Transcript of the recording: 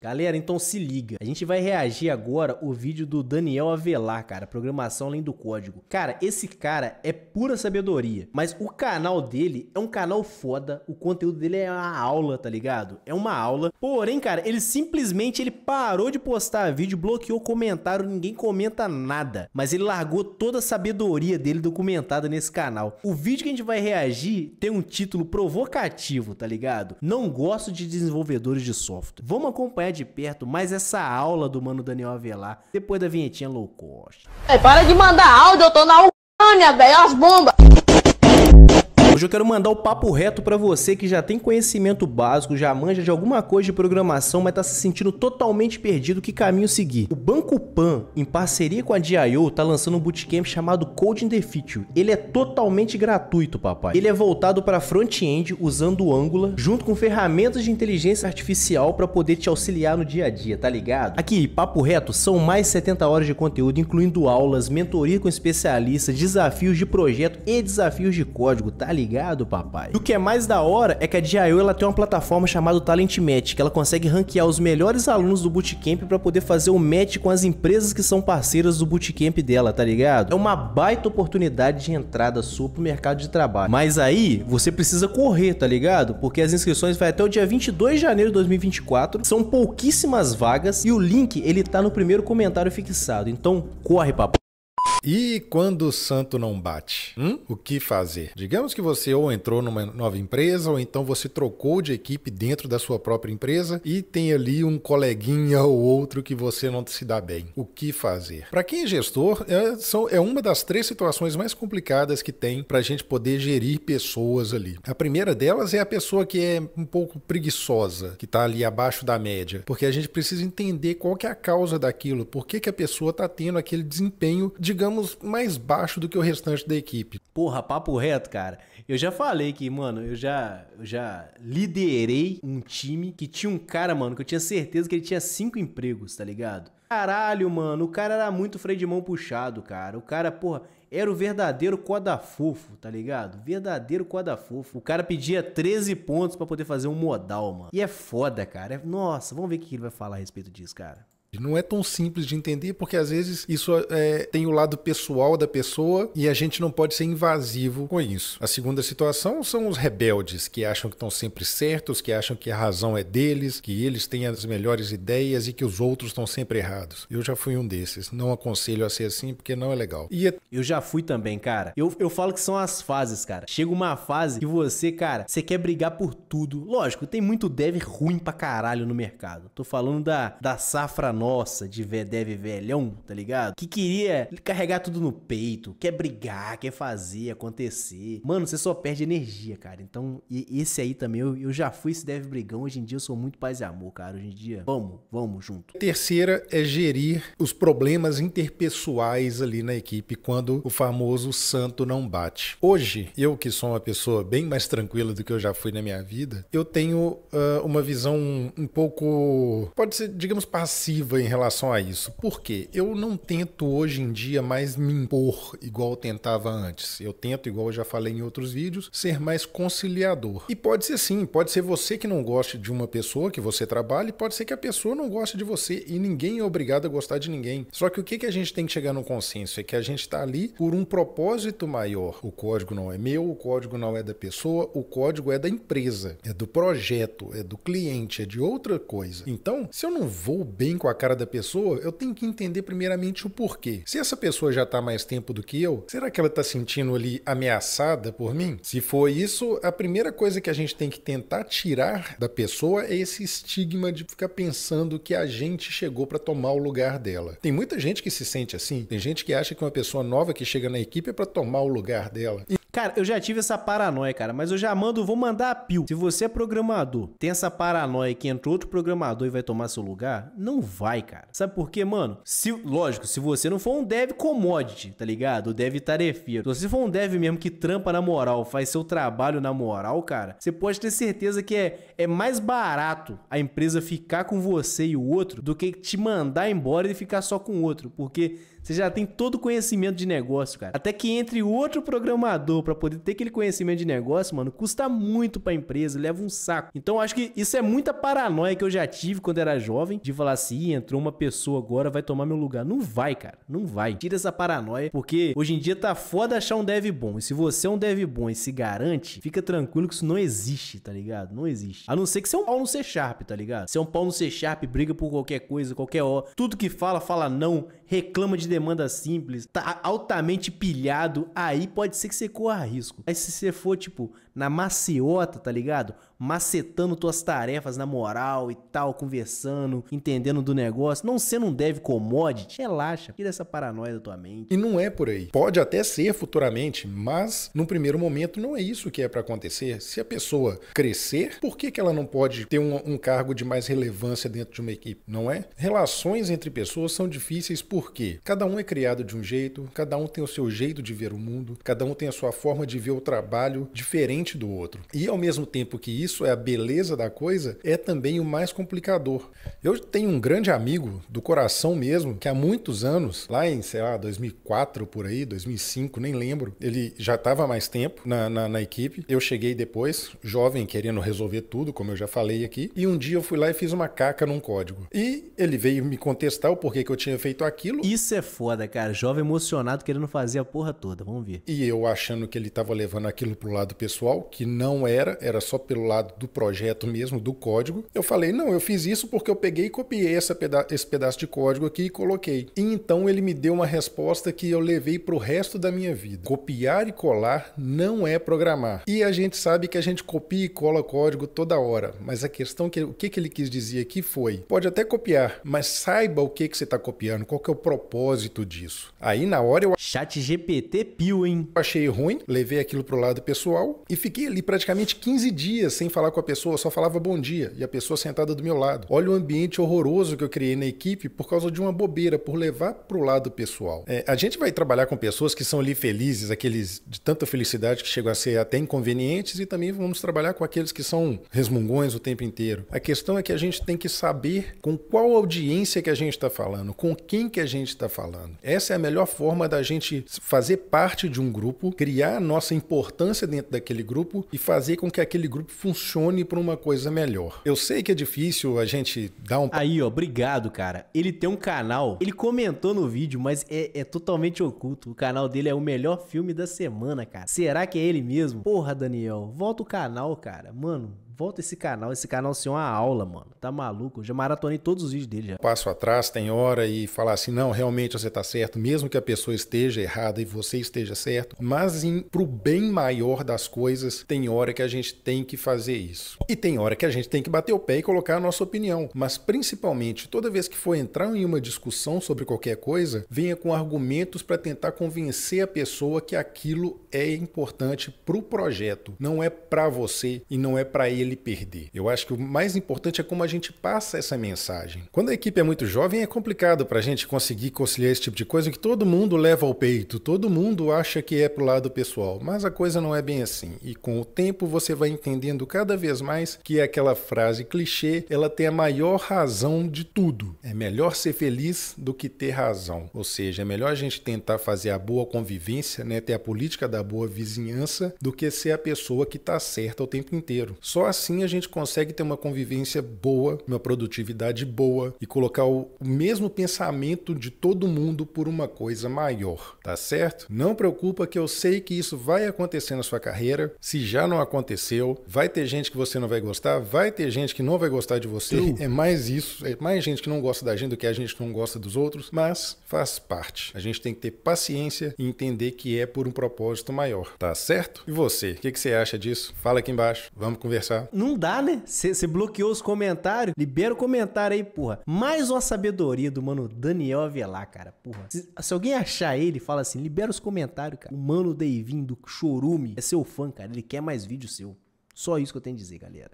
Galera, então se liga. A gente vai reagir agora o vídeo do Daniel Avelar, cara, programação além do código. Cara, esse cara é pura sabedoria, mas o canal dele é um canal foda, o conteúdo dele é uma aula, tá ligado? É uma aula. Porém, cara, ele simplesmente ele parou de postar vídeo, bloqueou comentário, ninguém comenta nada, mas ele largou toda a sabedoria dele documentada nesse canal. O vídeo que a gente vai reagir tem um título provocativo, tá ligado? Não gosto de desenvolvedores de software. Vamos acompanhar acompanhar é de perto mais essa aula do mano Daniel Avelar depois da vinhetinha é low cost. Ei, para de mandar áudio, eu tô na Ucrânia, velho, as bombas! Hoje eu quero mandar o papo reto para você que já tem conhecimento básico, já manja de alguma coisa de programação, mas tá se sentindo totalmente perdido que caminho seguir. O Banco Pan, em parceria com a DIO, tá lançando um bootcamp chamado Code in the Future. Ele é totalmente gratuito, papai. Ele é voltado para front-end usando o Angular, junto com ferramentas de inteligência artificial para poder te auxiliar no dia a dia, tá ligado? Aqui, papo reto, são mais 70 horas de conteúdo, incluindo aulas, mentoria com especialistas, desafios de projeto e desafios de código, tá ligado? ligado, papai? E o que é mais da hora é que a DIO ela tem uma plataforma chamada Talent Match, que ela consegue ranquear os melhores alunos do bootcamp para poder fazer o match com as empresas que são parceiras do bootcamp dela, tá ligado? É uma baita oportunidade de entrada sua pro mercado de trabalho. Mas aí, você precisa correr, tá ligado? Porque as inscrições vai até o dia 22 de janeiro de 2024, são pouquíssimas vagas e o link ele tá no primeiro comentário fixado. Então, corre, papai. E quando o santo não bate? Hum? O que fazer? Digamos que você ou entrou numa nova empresa, ou então você trocou de equipe dentro da sua própria empresa e tem ali um coleguinha ou outro que você não se dá bem. O que fazer? Para quem é gestor, é, são, é uma das três situações mais complicadas que tem para a gente poder gerir pessoas ali. A primeira delas é a pessoa que é um pouco preguiçosa, que está ali abaixo da média, porque a gente precisa entender qual que é a causa daquilo, por que, que a pessoa está tendo aquele desempenho, digamos, ficamos mais baixo do que o restante da equipe. Porra, papo reto, cara. Eu já falei que, mano, eu já, eu já liderei um time que tinha um cara, mano, que eu tinha certeza que ele tinha cinco empregos, tá ligado? Caralho, mano, o cara era muito freio de mão puxado, cara. O cara, porra, era o verdadeiro fofo, tá ligado? Verdadeiro fofo. O cara pedia 13 pontos para poder fazer um modal, mano. E é foda, cara. É... Nossa, vamos ver o que ele vai falar a respeito disso, cara. Não é tão simples de entender, porque às vezes isso é, tem o lado pessoal da pessoa e a gente não pode ser invasivo com isso. A segunda situação são os rebeldes, que acham que estão sempre certos, que acham que a razão é deles, que eles têm as melhores ideias e que os outros estão sempre errados. Eu já fui um desses. Não aconselho a ser assim, porque não é legal. E é... Eu já fui também, cara. Eu, eu falo que são as fases, cara. Chega uma fase que você, cara, você quer brigar por tudo. Lógico, tem muito dev ruim pra caralho no mercado. Tô falando da, da safra nossa de deve velhão, tá ligado? Que queria carregar tudo no peito, quer brigar, quer fazer acontecer. Mano, você só perde energia, cara. Então, esse aí também, eu, eu já fui esse deve brigão. Hoje em dia eu sou muito paz e amor, cara. Hoje em dia, vamos, vamos junto. terceira é gerir os problemas interpessoais ali na equipe quando o famoso santo não bate. Hoje, eu que sou uma pessoa bem mais tranquila do que eu já fui na minha vida, eu tenho uh, uma visão um pouco, pode ser, digamos, passiva em relação a isso. Por quê? Eu não tento hoje em dia mais me impor igual eu tentava antes. Eu tento, igual eu já falei em outros vídeos, ser mais conciliador. E pode ser sim, pode ser você que não goste de uma pessoa que você trabalha, e pode ser que a pessoa não goste de você e ninguém é obrigado a gostar de ninguém. Só que o que, que a gente tem que chegar no consenso é que a gente está ali por um propósito maior. O código não é meu, o código não é da pessoa, o código é da empresa, é do projeto, é do cliente, é de outra coisa. Então, se eu não vou bem com a cara da pessoa, eu tenho que entender primeiramente o porquê. Se essa pessoa já está mais tempo do que eu, será que ela está sentindo ali ameaçada por mim? Se for isso, a primeira coisa que a gente tem que tentar tirar da pessoa é esse estigma de ficar pensando que a gente chegou para tomar o lugar dela. Tem muita gente que se sente assim. Tem gente que acha que uma pessoa nova que chega na equipe é para tomar o lugar dela. E Cara, eu já tive essa paranoia, cara, mas eu já mando, vou mandar a pio. Se você é programador, tem essa paranoia que entra outro programador e vai tomar seu lugar, não vai, cara. Sabe por quê, mano? Se, lógico, se você não for um dev commodity, tá ligado? O dev tarefeiro. Se você for um dev mesmo que trampa na moral, faz seu trabalho na moral, cara, você pode ter certeza que é, é mais barato a empresa ficar com você e o outro do que te mandar embora e ficar só com o outro, porque você já tem todo o conhecimento de negócio, cara. Até que entre outro programador para poder ter aquele conhecimento de negócio, mano, custa muito pra empresa, leva um saco. Então acho que isso é muita paranoia que eu já tive quando era jovem, de falar assim, entrou uma pessoa agora, vai tomar meu lugar. Não vai, cara, não vai. Tira essa paranoia, porque hoje em dia tá foda achar um dev bom. E se você é um dev bom e se garante, fica tranquilo que isso não existe, tá ligado? Não existe. A não ser que você é um pau no C Sharp, tá ligado? Se é um pau no C Sharp, briga por qualquer coisa, qualquer ó. Tudo que fala, fala não, reclama de demanda simples, tá altamente pilhado, aí pode ser que você corra arrisco. risco. Mas se você for, tipo, na maciota, tá ligado? Macetando tuas tarefas na moral e tal, conversando, entendendo do negócio, não sendo um dev commodity, relaxa, tira essa paranoia da tua mente. E não é por aí. Pode até ser futuramente, mas no primeiro momento não é isso que é para acontecer. Se a pessoa crescer, por que, que ela não pode ter um, um cargo de mais relevância dentro de uma equipe, não é? Relações entre pessoas são difíceis porque cada um é criado de um jeito, cada um tem o seu jeito de ver o mundo, cada um tem a sua forma de ver o trabalho diferente do outro. E ao mesmo tempo que isso é a beleza da coisa, é também o mais complicador. Eu tenho um grande amigo do coração mesmo, que há muitos anos, lá em, sei lá, 2004 por aí, 2005, nem lembro, ele já estava mais tempo na, na, na equipe. Eu cheguei depois, jovem, querendo resolver tudo, como eu já falei aqui, e um dia eu fui lá e fiz uma caca num código. E ele veio me contestar o porquê que eu tinha feito aquilo. Isso é foda, cara. Jovem emocionado querendo fazer a porra toda. Vamos ver. E eu achando que ele estava levando aquilo para o lado pessoal, que não era, era só pelo lado do projeto mesmo, do código. Eu falei, não, eu fiz isso porque eu peguei e copiei essa peda esse pedaço de código aqui e coloquei. E então ele me deu uma resposta que eu levei para o resto da minha vida. Copiar e colar não é programar. E a gente sabe que a gente copia e cola código toda hora, mas a questão que o que, que ele quis dizer aqui foi, pode até copiar, mas saiba o que, que você está copiando, qual que é o propósito disso. Aí na hora eu... Chat GPT piu, hein? Achei ruim, levei aquilo pro lado pessoal e fiquei ali praticamente 15 dias sem falar com a pessoa, só falava bom dia e a pessoa sentada do meu lado. Olha o ambiente horroroso que eu criei na equipe por causa de uma bobeira, por levar pro lado pessoal. É, a gente vai trabalhar com pessoas que são ali felizes, aqueles de tanta felicidade que chegam a ser até inconvenientes e também vamos trabalhar com aqueles que são resmungões o tempo inteiro. A questão é que a gente tem que saber com qual audiência que a gente está falando, com quem que a gente está falando. Essa é a melhor forma da gente fazer parte de um grupo, criar enxergar a nossa importância dentro daquele grupo e fazer com que aquele grupo funcione para uma coisa melhor. Eu sei que é difícil a gente dar um. Aí, ó, obrigado, cara. Ele tem um canal, ele comentou no vídeo, mas é, é totalmente oculto. O canal dele é o melhor filme da semana, cara. Será que é ele mesmo? Porra, Daniel, volta o canal, cara. Mano, Volta esse canal, esse canal assim, uma aula, mano. Tá maluco? Eu já maratonei todos os vídeos dele já. Passo atrás, tem hora e falar assim, não, realmente você tá certo, mesmo que a pessoa esteja errada e você esteja certo, mas em, pro bem maior das coisas, tem hora que a gente tem que fazer isso. E tem hora que a gente tem que bater o pé e colocar a nossa opinião, mas principalmente, toda vez que for entrar em uma discussão sobre qualquer coisa, venha com argumentos para tentar convencer a pessoa que aquilo é importante pro projeto, não é para você e não é para ele ele perder. Eu acho que o mais importante é como a gente passa essa mensagem. Quando a equipe é muito jovem, é complicado para a gente conseguir conciliar esse tipo de coisa que todo mundo leva ao peito, todo mundo acha que é pro lado pessoal, mas a coisa não é bem assim. E com o tempo você vai entendendo cada vez mais que aquela frase clichê, ela tem a maior razão de tudo. É melhor ser feliz do que ter razão. Ou seja, é melhor a gente tentar fazer a boa convivência, né, ter a política da boa vizinhança, do que ser a pessoa que está certa o tempo inteiro. Só assim assim a gente consegue ter uma convivência boa, uma produtividade boa e colocar o mesmo pensamento de todo mundo por uma coisa maior, tá certo? Não preocupa que eu sei que isso vai acontecer na sua carreira. Se já não aconteceu, vai ter gente que você não vai gostar, vai ter gente que não vai gostar de você. É mais isso, é mais gente que não gosta da gente do que a gente que não gosta dos outros, mas faz parte. A gente tem que ter paciência e entender que é por um propósito maior, tá certo? E você, o que, que você acha disso? Fala aqui embaixo, vamos conversar. Não dá, né? Você bloqueou os comentários. Libera o comentário aí, porra. Mais uma sabedoria do mano Daniel Avelar, cara. Porra. Se, se alguém achar ele, fala assim: libera os comentários, cara. O mano Deivinho do Chorume é seu fã, cara. Ele quer mais vídeo seu. Só isso que eu tenho a dizer, galera.